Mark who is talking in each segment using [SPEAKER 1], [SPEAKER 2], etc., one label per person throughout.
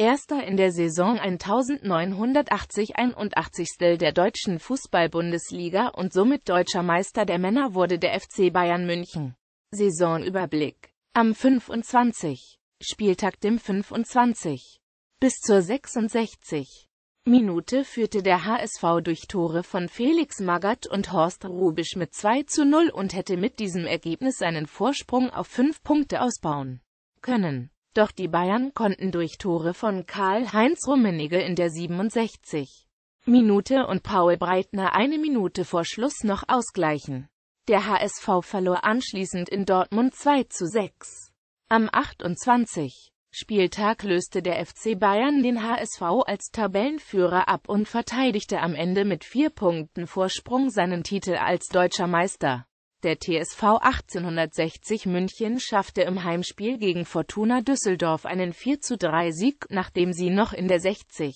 [SPEAKER 1] Erster in der Saison 1980-81. der deutschen Fußball-Bundesliga und somit deutscher Meister der Männer wurde der FC Bayern München. Saisonüberblick Am 25. Spieltag dem 25. Bis zur 66. Minute führte der HSV durch Tore von Felix Magath und Horst Rubisch mit 2 zu 0 und hätte mit diesem Ergebnis seinen Vorsprung auf 5 Punkte ausbauen können. Doch die Bayern konnten durch Tore von Karl-Heinz Rummenigge in der 67. Minute und Paul Breitner eine Minute vor Schluss noch ausgleichen. Der HSV verlor anschließend in Dortmund 2 zu 6. Am 28. Spieltag löste der FC Bayern den HSV als Tabellenführer ab und verteidigte am Ende mit vier Punkten Vorsprung seinen Titel als deutscher Meister. Der TSV 1860 München schaffte im Heimspiel gegen Fortuna Düsseldorf einen 4-3-Sieg, zu nachdem sie noch in der 60.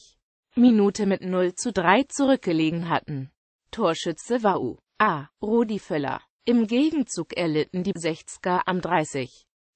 [SPEAKER 1] Minute mit 0-3 zu zurückgelegen hatten. Torschütze war U. A. Rudi Völler. Im Gegenzug erlitten die 60er am 30.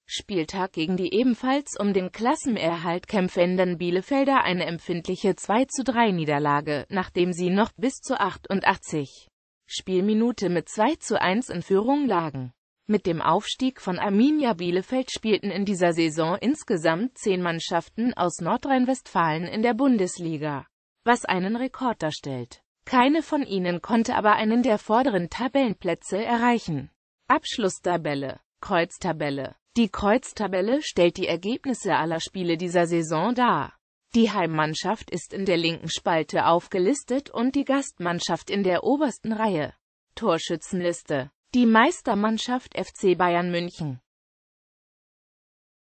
[SPEAKER 1] Spieltag gegen die ebenfalls um den Klassenerhalt kämpfenden Bielefelder eine empfindliche 2-3-Niederlage, zu nachdem sie noch bis zu 88. Spielminute mit 2 zu 1 in Führung lagen. Mit dem Aufstieg von Arminia Bielefeld spielten in dieser Saison insgesamt zehn Mannschaften aus Nordrhein-Westfalen in der Bundesliga, was einen Rekord darstellt. Keine von ihnen konnte aber einen der vorderen Tabellenplätze erreichen. Abschlusstabelle Kreuztabelle Die Kreuztabelle stellt die Ergebnisse aller Spiele dieser Saison dar. Die Heimmannschaft ist in der linken Spalte aufgelistet und die Gastmannschaft in der obersten Reihe. Torschützenliste Die Meistermannschaft FC Bayern München